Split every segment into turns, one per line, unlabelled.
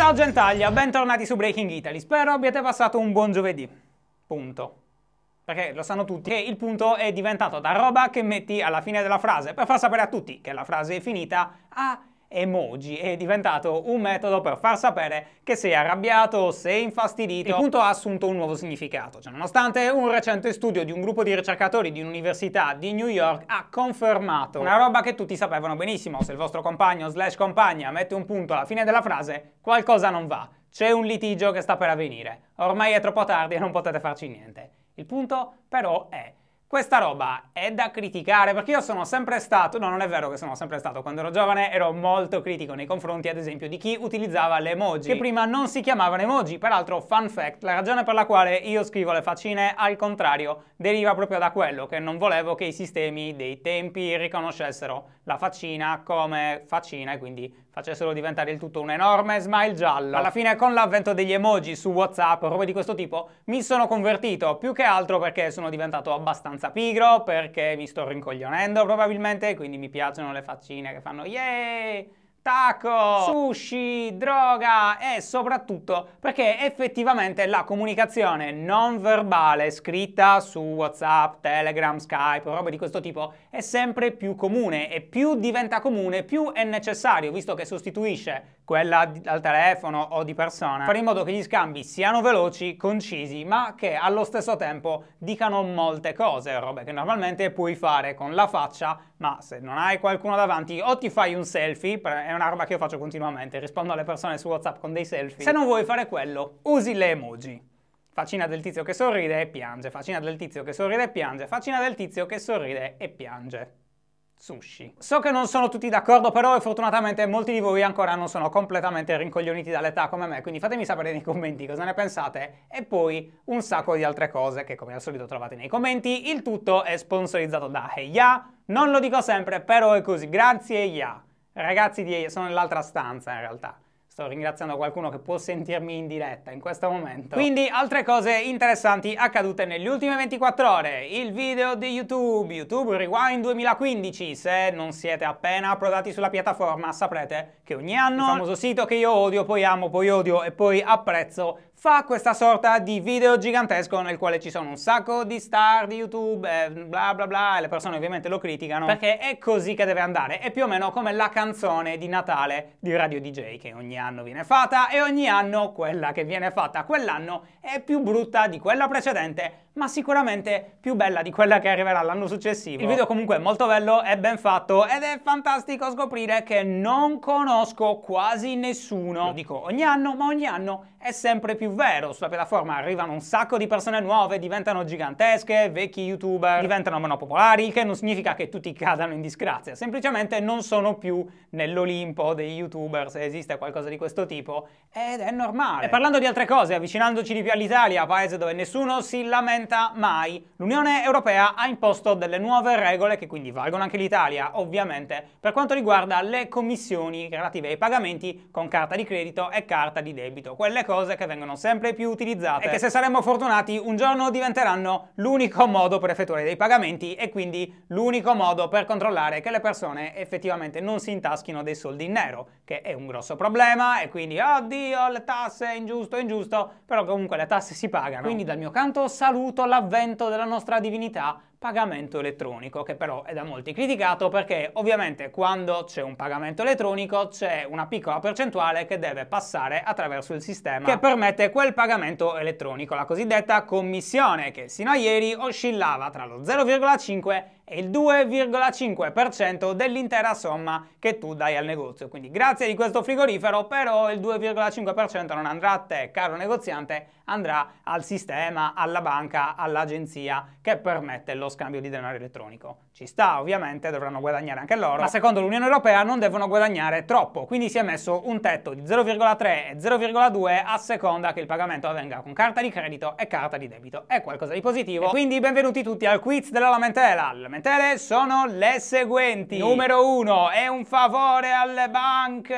Ciao gentaglia, bentornati su Breaking Italy. Spero abbiate passato un buon giovedì. Punto. Perché lo sanno tutti che il punto è diventato da roba che metti alla fine della frase per far sapere a tutti che la frase è finita a emoji è diventato un metodo per far sapere che sei arrabbiato, sei infastidito. Il punto ha assunto un nuovo significato, cioè, nonostante un recente studio di un gruppo di ricercatori di un'università di New York ha confermato una roba che tutti sapevano benissimo, se il vostro compagno slash compagna mette un punto alla fine della frase, qualcosa non va, c'è un litigio che sta per avvenire, ormai è troppo tardi e non potete farci niente. Il punto però è questa roba è da criticare perché io sono sempre stato, no non è vero che sono sempre stato, quando ero giovane ero molto critico nei confronti ad esempio di chi utilizzava le emoji, che prima non si chiamavano emoji, peraltro fun fact, la ragione per la quale io scrivo le faccine al contrario deriva proprio da quello che non volevo che i sistemi dei tempi riconoscessero la faccina come faccina e quindi facessero diventare il tutto un enorme smile giallo. Alla fine con l'avvento degli emoji su Whatsapp, robe di questo tipo, mi sono convertito, più che altro perché sono diventato abbastanza pigro, perché mi sto rincoglionendo probabilmente, quindi mi piacciono le faccine che fanno Yeah! Taco, sushi, droga e soprattutto perché effettivamente la comunicazione non verbale scritta su WhatsApp, Telegram, Skype, o roba di questo tipo è sempre più comune e più diventa comune più è necessario visto che sostituisce quella al telefono o di persona. Fare in modo che gli scambi siano veloci, concisi, ma che allo stesso tempo dicano molte cose, robe che normalmente puoi fare con la faccia ma se non hai qualcuno davanti o ti fai un selfie, è una roba che io faccio continuamente, rispondo alle persone su WhatsApp con dei selfie. Se non vuoi fare quello, usi le emoji. Faccina del tizio che sorride e piange, faccina del tizio che sorride e piange, faccina del tizio che sorride e piange sushi. So che non sono tutti d'accordo, però e fortunatamente molti di voi ancora non sono completamente rincoglioniti dall'età come me, quindi fatemi sapere nei commenti cosa ne pensate e poi un sacco di altre cose che come al solito trovate nei commenti. Il tutto è sponsorizzato da Heya, non lo dico sempre, però è così. Grazie IA. Ragazzi di IA, sono nell'altra stanza in realtà. Sto ringraziando qualcuno che può sentirmi in diretta in questo momento. Quindi altre cose interessanti accadute negli ultimi 24 ore. Il video di YouTube, YouTube Rewind 2015. Se non siete appena approdati sulla piattaforma saprete che ogni anno il famoso sito che io odio, poi amo, poi odio e poi apprezzo fa questa sorta di video gigantesco nel quale ci sono un sacco di star di YouTube, eh, bla bla bla, e le persone ovviamente lo criticano, perché è così che deve andare, è più o meno come la canzone di Natale di Radio DJ che ogni anno viene fatta e ogni anno quella che viene fatta quell'anno è più brutta di quella precedente ma sicuramente più bella di quella che arriverà l'anno successivo. Il video comunque è molto bello, è ben fatto ed è fantastico scoprire che non conosco quasi nessuno. Lo dico ogni anno, ma ogni anno è sempre più vero. Sulla piattaforma arrivano un sacco di persone nuove, diventano gigantesche, vecchi youtuber diventano meno popolari, il che non significa che tutti cadano in disgrazia, semplicemente non sono più nell'Olimpo dei youtuber, se esiste qualcosa di questo tipo, ed è normale. E parlando di altre cose, avvicinandoci di più all'Italia, paese dove nessuno si lamenta presenta mai. L'Unione Europea ha imposto delle nuove regole che quindi valgono anche l'Italia, ovviamente, per quanto riguarda le commissioni relative ai pagamenti con carta di credito e carta di debito, quelle cose che vengono sempre più utilizzate e che se saremmo fortunati un giorno diventeranno l'unico modo per effettuare dei pagamenti e quindi l'unico modo per controllare che le persone effettivamente non si intaschino dei soldi in nero, che è un grosso problema e quindi oddio le tasse, ingiusto, ingiusto, però comunque le tasse si pagano. Quindi dal mio canto saluto l'avvento della nostra divinità pagamento elettronico, che però è da molti criticato perché ovviamente quando c'è un pagamento elettronico c'è una piccola percentuale che deve passare attraverso il sistema che permette quel pagamento elettronico, la cosiddetta commissione che sino a ieri oscillava tra lo 0,5 e il 2,5% dell'intera somma che tu dai al negozio. Quindi grazie di questo frigorifero però il 2,5% non andrà a te, caro negoziante, andrà al sistema, alla banca, all'agenzia che permette lo lo scambio di denaro elettronico. Ci sta, ovviamente dovranno guadagnare anche loro, ma secondo l'Unione Europea non devono guadagnare troppo, quindi si è messo un tetto di 0,3 e 0,2 a seconda che il pagamento avvenga con carta di credito e carta di debito. È qualcosa di positivo. E quindi benvenuti tutti al quiz della lamentela. Le lamentele sono le seguenti. Numero 1 è un favore alle banche.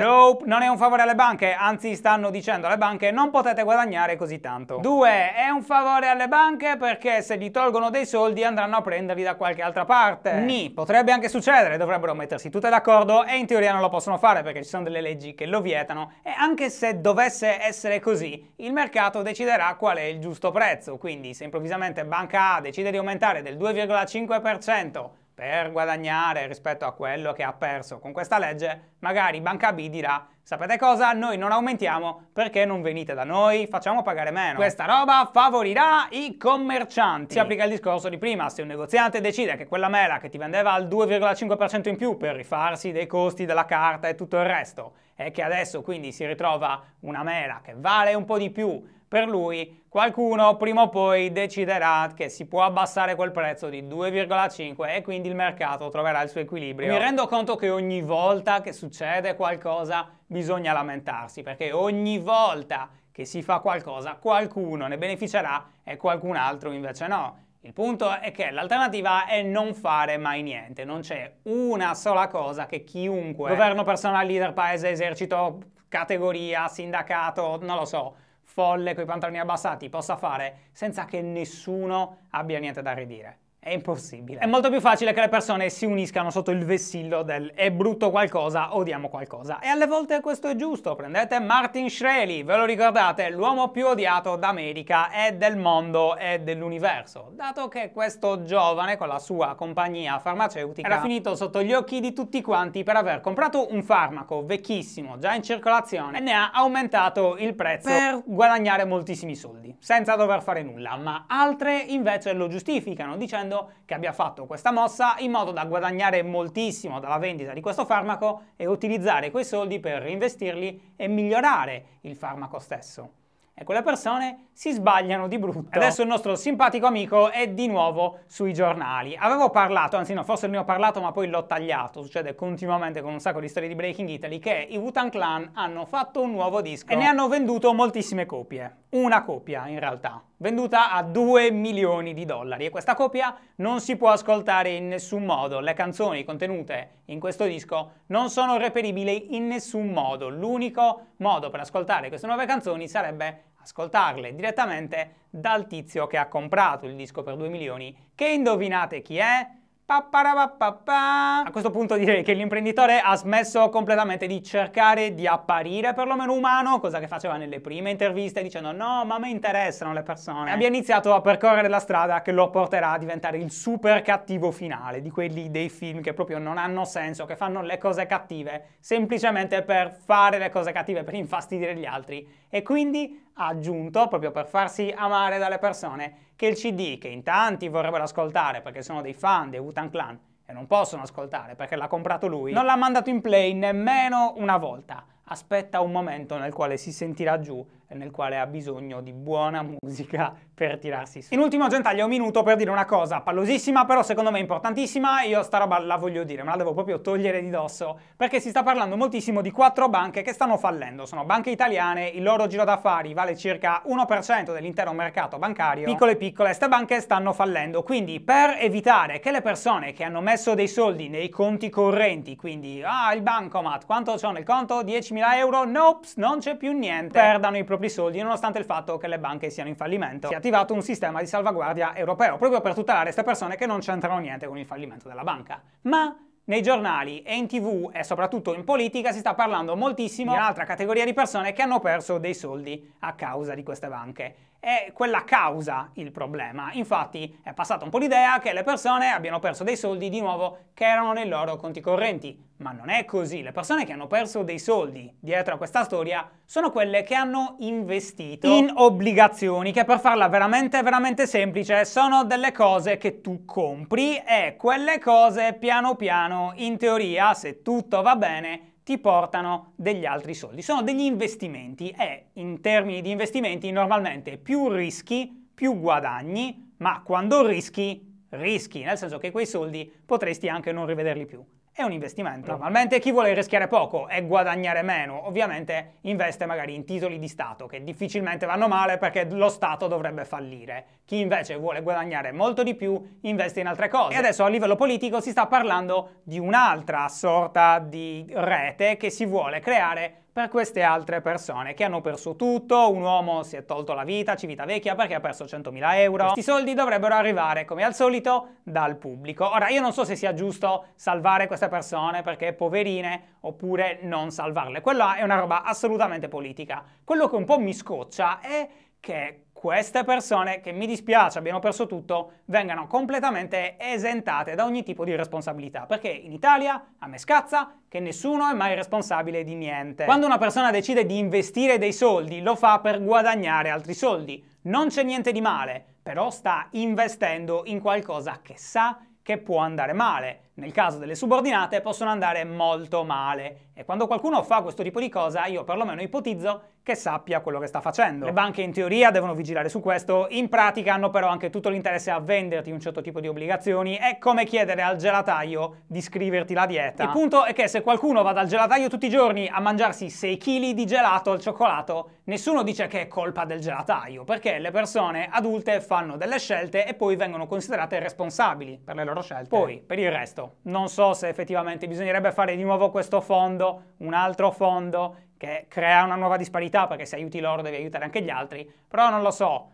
Nope, non è un favore alle banche, anzi stanno dicendo alle banche non potete guadagnare così tanto. 2 è un favore alle banche perché se gli tolgono dei soldi andranno a prenderli da qualche altra parte. Eh. Ni, potrebbe anche succedere, dovrebbero mettersi tutte d'accordo e in teoria non lo possono fare perché ci sono delle leggi che lo vietano e anche se dovesse essere così, il mercato deciderà qual è il giusto prezzo, quindi se improvvisamente banca A decide di aumentare del 2,5% per guadagnare rispetto a quello che ha perso con questa legge, magari Banca B dirà sapete cosa? Noi non aumentiamo perché non venite da noi, facciamo pagare meno. Questa roba favorirà i commercianti. Si applica il discorso di prima, se un negoziante decide che quella mela che ti vendeva al 2,5% in più per rifarsi dei costi della carta e tutto il resto, e che adesso quindi si ritrova una mela che vale un po' di più per lui qualcuno prima o poi deciderà che si può abbassare quel prezzo di 2,5 e quindi il mercato troverà il suo equilibrio. Mi rendo conto che ogni volta che succede qualcosa bisogna lamentarsi perché ogni volta che si fa qualcosa qualcuno ne beneficerà e qualcun altro invece no. Il punto è che l'alternativa è non fare mai niente, non c'è una sola cosa che chiunque, governo, personale, leader, paese, esercito, categoria, sindacato, non lo so, folle coi pantaloni abbassati possa fare senza che nessuno abbia niente da ridire. È impossibile. È molto più facile che le persone si uniscano sotto il vessillo del è brutto qualcosa, odiamo qualcosa. E alle volte questo è giusto. Prendete Martin Shreley, ve lo ricordate, l'uomo più odiato d'America e del mondo e dell'universo. Dato che questo giovane con la sua compagnia farmaceutica era finito sotto gli occhi di tutti quanti per aver comprato un farmaco vecchissimo, già in circolazione, e ne ha aumentato il prezzo per guadagnare moltissimi soldi, senza dover fare nulla. Ma altre invece lo giustificano dicendo modo che abbia fatto questa mossa in modo da guadagnare moltissimo dalla vendita di questo farmaco e utilizzare quei soldi per reinvestirli e migliorare il farmaco stesso e quelle persone si sbagliano di brutto. Adesso il nostro simpatico amico è di nuovo sui giornali. Avevo parlato, anzi no, forse ne ho parlato ma poi l'ho tagliato, succede continuamente con un sacco di storie di Breaking Italy, che i Wutan Clan hanno fatto un nuovo disco e ne hanno venduto moltissime copie una copia in realtà, venduta a 2 milioni di dollari e questa copia non si può ascoltare in nessun modo, le canzoni contenute in questo disco non sono reperibili in nessun modo, l'unico modo per ascoltare queste nuove canzoni sarebbe ascoltarle direttamente dal tizio che ha comprato il disco per 2 milioni, che indovinate chi è? A questo punto direi che l'imprenditore ha smesso completamente di cercare di apparire perlomeno umano, cosa che faceva nelle prime interviste dicendo no, ma mi interessano le persone. E eh. abbia iniziato a percorrere la strada che lo porterà a diventare il super cattivo finale, di quelli dei film che proprio non hanno senso, che fanno le cose cattive semplicemente per fare le cose cattive, per infastidire gli altri. E quindi ha aggiunto, proprio per farsi amare dalle persone, che il CD, che in tanti vorrebbero ascoltare perché sono dei fan dei Wutan Clan e non possono ascoltare perché l'ha comprato lui, non l'ha mandato in play nemmeno una volta aspetta un momento nel quale si sentirà giù e nel quale ha bisogno di buona musica per tirarsi su. In ultimo gentaglio un minuto per dire una cosa pallosissima però secondo me importantissima io sta roba la voglio dire ma la devo proprio togliere di dosso perché si sta parlando moltissimo di quattro banche che stanno fallendo sono banche italiane il loro giro d'affari vale circa 1% dell'intero mercato bancario piccole piccole queste banche stanno fallendo quindi per evitare che le persone che hanno messo dei soldi nei conti correnti quindi ah il bancomat quanto c'ho nel conto 10 10.000 euro, nope, non c'è più niente, perdano i propri soldi nonostante il fatto che le banche siano in fallimento. Si è attivato un sistema di salvaguardia europeo proprio per tutelare queste persone che non c'entrano niente con il fallimento della banca. Ma nei giornali e in tv e soprattutto in politica si sta parlando moltissimo di un'altra categoria di persone che hanno perso dei soldi a causa di queste banche è quella causa il problema. Infatti è passata un po' l'idea che le persone abbiano perso dei soldi di nuovo che erano nei loro conti correnti, ma non è così. Le persone che hanno perso dei soldi dietro a questa storia sono quelle che hanno investito in obbligazioni, che per farla veramente veramente semplice sono delle cose che tu compri e quelle cose piano piano in teoria, se tutto va bene, ti portano degli altri soldi. Sono degli investimenti e in termini di investimenti normalmente più rischi, più guadagni, ma quando rischi, rischi, nel senso che quei soldi potresti anche non rivederli più è un investimento. Normalmente chi vuole rischiare poco e guadagnare meno, ovviamente investe magari in titoli di Stato che difficilmente vanno male perché lo Stato dovrebbe fallire. Chi invece vuole guadagnare molto di più investe in altre cose. E adesso a livello politico si sta parlando di un'altra sorta di rete che si vuole creare per queste altre persone che hanno perso tutto, un uomo si è tolto la vita, Civitavecchia, perché ha perso 100.000 euro. Questi soldi dovrebbero arrivare, come al solito, dal pubblico. Ora, io non so se sia giusto salvare queste persone perché poverine oppure non salvarle. Quella è una roba assolutamente politica. Quello che un po' mi scoccia è che queste persone, che mi dispiace abbiano perso tutto, vengano completamente esentate da ogni tipo di responsabilità, perché in Italia a me scazza che nessuno è mai responsabile di niente. Quando una persona decide di investire dei soldi, lo fa per guadagnare altri soldi. Non c'è niente di male, però sta investendo in qualcosa che sa che può andare male nel caso delle subordinate possono andare molto male e quando qualcuno fa questo tipo di cosa io perlomeno ipotizzo che sappia quello che sta facendo. Le banche in teoria devono vigilare su questo, in pratica hanno però anche tutto l'interesse a venderti un certo tipo di obbligazioni, è come chiedere al gelataio di scriverti la dieta. Il punto è che se qualcuno va dal gelataio tutti i giorni a mangiarsi 6 kg di gelato al cioccolato, Nessuno dice che è colpa del gelataio, perché le persone adulte fanno delle scelte e poi vengono considerate responsabili per le loro scelte. Poi, per il resto, non so se effettivamente bisognerebbe fare di nuovo questo fondo, un altro fondo, che crea una nuova disparità, perché se aiuti loro devi aiutare anche gli altri, però non lo so.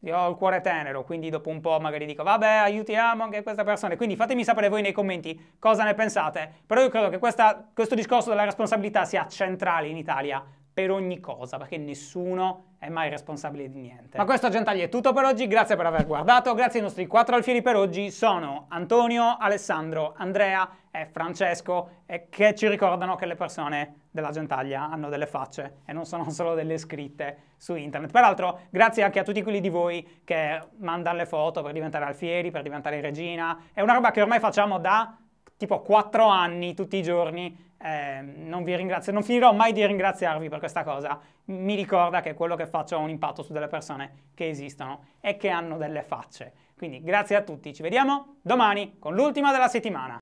Io ho il cuore tenero, quindi dopo un po' magari dico vabbè aiutiamo anche questa persona. Quindi fatemi sapere voi nei commenti cosa ne pensate. Però io credo che questa, questo discorso della responsabilità sia centrale in Italia per ogni cosa, perché nessuno è mai responsabile di niente. Ma questo Gentagli è tutto per oggi, grazie per aver guardato, grazie ai nostri quattro alfieri per oggi sono Antonio, Alessandro, Andrea e Francesco e che ci ricordano che le persone della Gentaglia hanno delle facce e non sono solo delle scritte su internet. Peraltro grazie anche a tutti quelli di voi che mandano le foto per diventare alfieri, per diventare regina, è una roba che ormai facciamo da tipo quattro anni tutti i giorni eh, non vi ringrazio, non finirò mai di ringraziarvi per questa cosa. Mi ricorda che quello che faccio ha un impatto su delle persone che esistono e che hanno delle facce. Quindi grazie a tutti, ci vediamo domani con l'ultima della settimana.